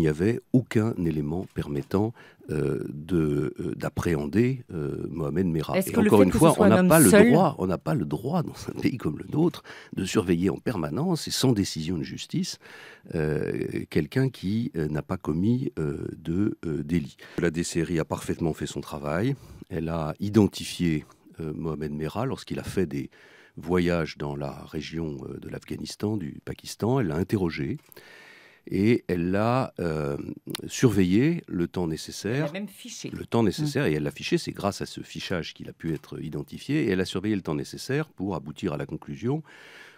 il n'y avait aucun élément permettant euh, euh d'appréhender euh, Mohamed Merah. Et encore une fois, on n'a pas le droit, on n'a pas le droit dans un pays comme le nôtre de surveiller en permanence et sans décision de justice euh, quelqu'un qui n'a pas commis de délit. La DCRI a parfaitement fait son travail. Elle a identifié Mohamed Merah lorsqu'il a fait des voyages dans la région de l'Afghanistan, du Pakistan. Elle l'a interrogé et elle l'a euh, surveillé le temps nécessaire. Le temps nécessaire, hum. et elle l'a fiché, c'est grâce à ce fichage qu'il a pu être identifié, et elle a surveillé le temps nécessaire pour aboutir à la conclusion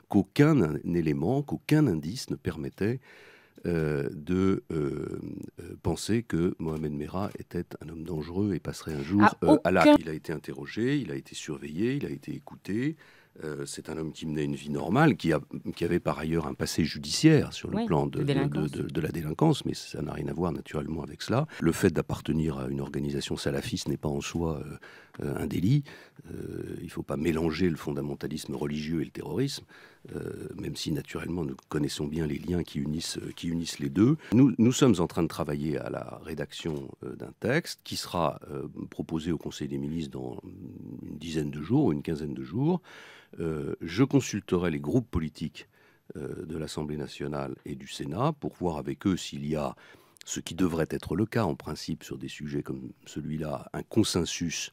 qu'aucun élément, qu'aucun indice ne permettait euh, de euh, penser que Mohamed Merah était un homme dangereux et passerait un jour à, à la... Il a été interrogé, il a été surveillé, il a été écouté. Euh, c'est un homme qui menait une vie normale, qui, avait par ailleurs un passé judiciaire sur le plan de, la délinquance, mais ça n'a rien à voir naturellement avec cela. Le fait d'appartenir à une organisation salafiste n'est pas en soi euh, euh, un délit. il ne faut pas mélanger le fondamentalisme religieux et le terrorisme, même si naturellement nous connaissons bien les liens qui unissent, les deux. Nous, sommes en train de travailler à la rédaction d'un texte qui sera proposé au Conseil des ministres dans une dizaine de jours, une quinzaine de jours. Euh, je consulterai les groupes politiques euh, de l'Assemblée nationale et du Sénat pour voir avec eux s'il y a ce qui devrait être le cas en principe sur des sujets comme celui-là, un consensus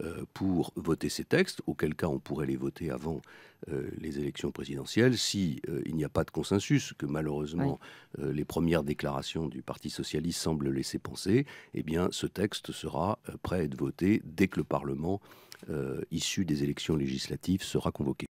euh, pour voter ces textes, auquel cas on pourrait les voter avant euh, les élections présidentielles, si euh, il n'y a pas de consensus, que malheureusement les premières déclarations du Parti socialiste semblent laisser penser, eh bien ce texte sera prêt à être voté dès que le Parlement issu des élections législatives sera convoqué.